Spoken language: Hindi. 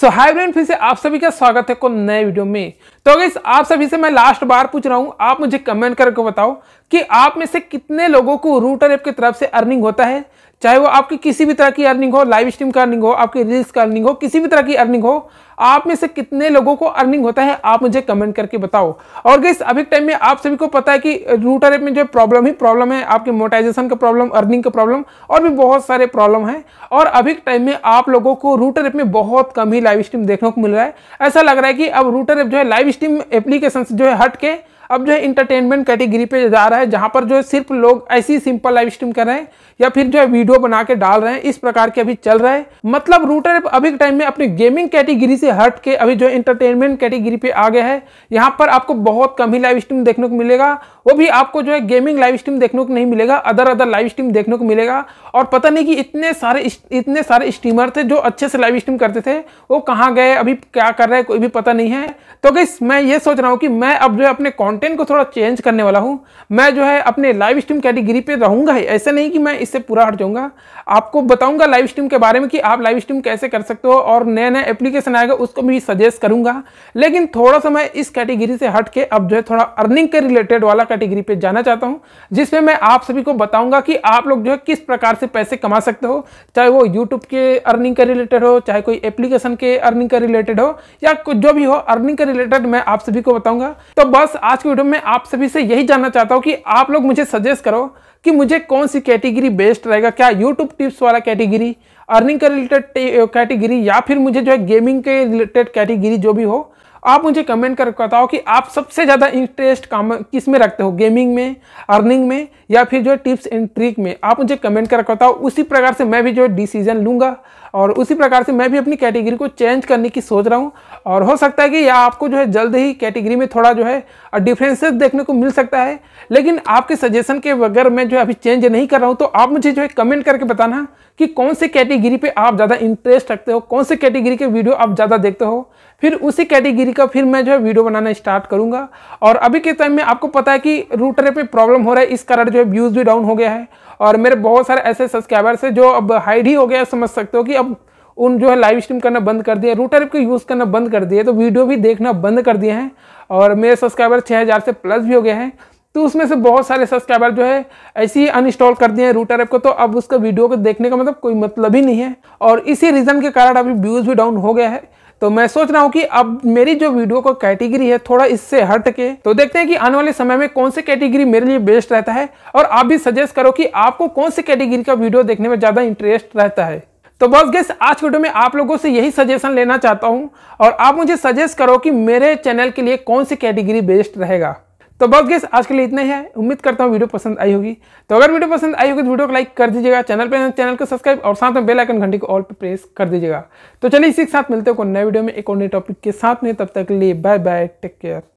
सो हाय ब्रेन फिर से आप सभी का स्वागत है को नए वीडियो में तो अगर आप सभी से मैं लास्ट बार पूछ रहा हूं आप मुझे कमेंट करके बताओ कि आप में से कितने लोगों को रूटर ऐप की तरफ से अर्निंग होता है चाहे वो आपकी किसी भी तरह की अर्निंग हो लाइव स्ट्रीम का अर्निंग हो आपकी रील्स का अर्निंग हो किसी भी तरह की अर्निंग हो आप में से कितने लोगों को अर्निंग होता है आप मुझे कमेंट करके बताओ और गैस अभी टाइम में आप सभी को पता है कि रूटर ऐप में जो प्रॉब्लम ही प्रॉब्लम है आपके मोटाइजेशन का प्रॉब्लम अर्निंग का प्रॉब्लम और भी बहुत सारे प्रॉब्लम है और अभी टाइम में आप लोगों को रूटर ऐप में बहुत कम ही लाइव स्ट्रीम देखने को मिल रहा है ऐसा लग रहा है कि अब रूटर ऐप जो है लाइव स्ट्रीम एप्लीकेशन जो है हट के अब जो है इंटरटेनमेंट कैटेगरी पे जा रहा है जहाँ पर जो है सिर्फ लोग ऐसी सिंपल लाइव स्ट्रीम कर रहे हैं या फिर जो है वीडियो बना के डाल रहे हैं इस प्रकार के अभी चल रहा है मतलब रूटर अभी टाइम में अपने गेमिंग कैटेगरी से हट के अभी जो है इंटरटेनमेंट कैटेगरी पे आ गया है यहाँ पर आपको बहुत कम ही लाइव स्ट्रीम देखने को मिलेगा वो भी आपको जो है गेमिंग लाइव स्ट्रीम देखने को नहीं मिलेगा अदर अदर लाइव स्ट्रीम देखने को मिलेगा और पता नहीं कि इतने सारे इतने सारे स्ट्रीमर थे जो अच्छे से लाइव स्ट्रीम करते थे वो कहाँ गए अभी क्या कर रहे हैं कोई भी पता नहीं है तो गई मैं ये सोच रहा हूँ कि मैं अब जो है अपने कॉन्ट कंटेंट को थोड़ा चेंज करने वाला हूँ मैं जो है अपने लाइव स्ट्रीम कैटेगरी पे रहूँगा ही ऐसा नहीं कि मैं इससे पूरा हट जाऊँगा आपको बताऊँगा लाइव स्ट्रीम के बारे में कि आप लाइव स्ट्रीम कैसे कर सकते हो और नए नए एप्लीकेशन आएगा उसको भी सजेस्ट करूँगा लेकिन थोड़ा सा मैं इस कैटेगरी से हट के अब जो है थोड़ा अर्निंग के रिलेटेड वाला कैटेगरी पर जाना चाहता हूँ जिसमें मैं आप सभी को बताऊँगा कि आप लोग जो है किस प्रकार से पैसे कमा सकते हो चाहे वो यूट्यूब के अर्निंग के रिलेटेड हो चाहे कोई एप्लीकेशन के अर्निंग के रिलेटेड हो या जो भी हो अर्निंग के रिलेटेड मैं आप सभी को बताऊँगा तो बस आज वीडियो में आप सभी से यही जानना चाहता हूँ कि आप लोग मुझे सजेस्ट करो कि मुझे कौन सी कैटेगरी बेस्ट रहेगा क्या यूट्यूब टिप्स वाला कैटेगरी अर्निंग के रिलेटेड कैटेगरी या फिर मुझे जो है गेमिंग के रिलेटेड कैटेगरी जो भी हो आप मुझे कमेंट कर बताओ कि आप सबसे ज़्यादा इंटरेस्ट काम किस में रखते हो गेमिंग में अर्निंग में या फिर जो है टिप्स एंड ट्रिक में आप मुझे कमेंट कर बताओ उसी प्रकार से मैं भी जो है डिसीजन लूँगा और उसी प्रकार से मैं भी अपनी कैटेगरी को चेंज करने की सोच रहा हूँ और हो सकता है कि यह आपको जो है जल्द ही कैटेगरी में थोड़ा जो है डिफ्रेंसेस देखने को मिल सकता है लेकिन आपके सजेशन के बगैर मैं जो है अभी चेंज नहीं कर रहा हूँ तो आप मुझे जो है कमेंट करके बताना कि कौन से कैटेगरी पे आप ज़्यादा इंटरेस्ट रखते हो कौन से कैटेगरी के वीडियो आप ज़्यादा देखते हो फिर उसी कैटेगरी का फिर मैं जो है वीडियो बनाना स्टार्ट करूँगा और अभी के टाइम में आपको पता है कि रूटर पे प्रॉब्लम हो रहा है इस कारण जो है व्यूज़ भी डाउन हो गया है और मेरे बहुत सारे ऐसे सब्सक्राइबर्स है जो अब हाइड ही हो गया समझ सकते हो कि अब उन जो है लाइव स्ट्रीम करना बंद कर दिया रूटर को यूज़ करना बंद कर दिया तो वीडियो भी देखना बंद कर दिए हैं और मेरे सब्सक्राइबर छः हज़ार से प्लस भी हो गए हैं तो उसमें से बहुत सारे सब्सक्राइबर जो है ऐसे ही अनइंस्टॉल कर दिए हैं रूटर ऐप को तो अब उसका वीडियो को देखने का मतलब कोई मतलब ही नहीं है और इसी रीज़न के कारण अभी व्यूज़ भी डाउन हो गया है तो मैं सोच रहा हूँ कि अब मेरी जो वीडियो का कैटेगरी है थोड़ा इससे हट के तो देखते हैं कि आने वाले समय में कौन सी कैटेगरी मेरे लिए बेस्ट रहता है और आप भी सजेस्ट करो कि आपको कौन सी कैटेगरी का वीडियो देखने में ज़्यादा इंटरेस्ट रहता है तो बस गेस आज वीडियो में आप लोगों से यही सजेशन लेना चाहता हूँ और आप मुझे सजेस्ट करो कि मेरे चैनल के लिए कौन सी कैटेगरी बेस्ट रहेगा तो बस गेस आज के लिए इतना ही है उम्मीद करता हूँ वीडियो पसंद आई होगी तो अगर वीडियो पसंद आई होगी तो वीडियो को लाइक कर दीजिएगा चैनल पर चैनल को सब्सक्राइब और साथ में बेल आइकन घंटी को ऑल पर प्रेस कर दीजिएगा तो चलिए इसी के साथ मिलते हो नए वीडियो में एक और नए टॉपिक के साथ में तब तक के लिए बाय बाय टेक केयर